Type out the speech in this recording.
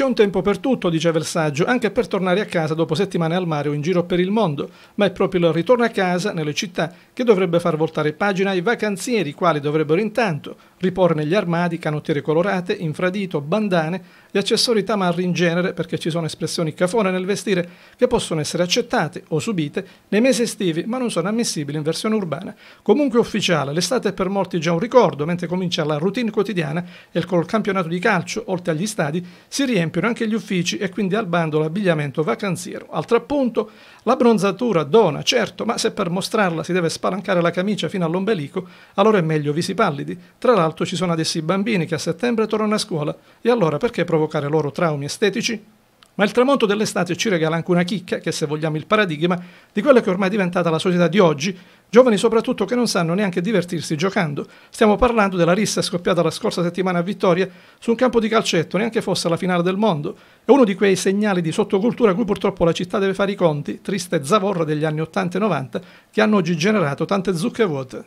C'è un tempo per tutto, dice Versaggio, anche per tornare a casa dopo settimane al mare o in giro per il mondo, ma è proprio il ritorno a casa, nelle città, che dovrebbe far voltare pagina ai vacanzieri, quali dovrebbero intanto riporre negli armadi canottiere colorate, infradito, bandane gli accessori tamarri in genere perché ci sono espressioni cafone nel vestire che possono essere accettate o subite nei mesi estivi ma non sono ammissibili in versione urbana. Comunque ufficiale, l'estate è per molti già un ricordo mentre comincia la routine quotidiana e col campionato di calcio, oltre agli stadi, si riempiono anche gli uffici e quindi al bando l'abbigliamento vacanziero. Altro appunto, la bronzatura dona, certo, ma se per mostrarla si deve spalancare la camicia fino all'ombelico, allora è meglio visi pallidi. Tra l'altro alto ci sono adesso i bambini che a settembre tornano a scuola e allora perché provocare loro traumi estetici? Ma il tramonto dell'estate ci regala anche una chicca, che se vogliamo il paradigma, di quella che ormai è diventata la società di oggi, giovani soprattutto che non sanno neanche divertirsi giocando. Stiamo parlando della rissa scoppiata la scorsa settimana a Vittoria su un campo di calcetto, neanche fosse la finale del mondo. È uno di quei segnali di sottocultura a cui purtroppo la città deve fare i conti, triste zavorra degli anni 80 e 90, che hanno oggi generato tante zucche vuote.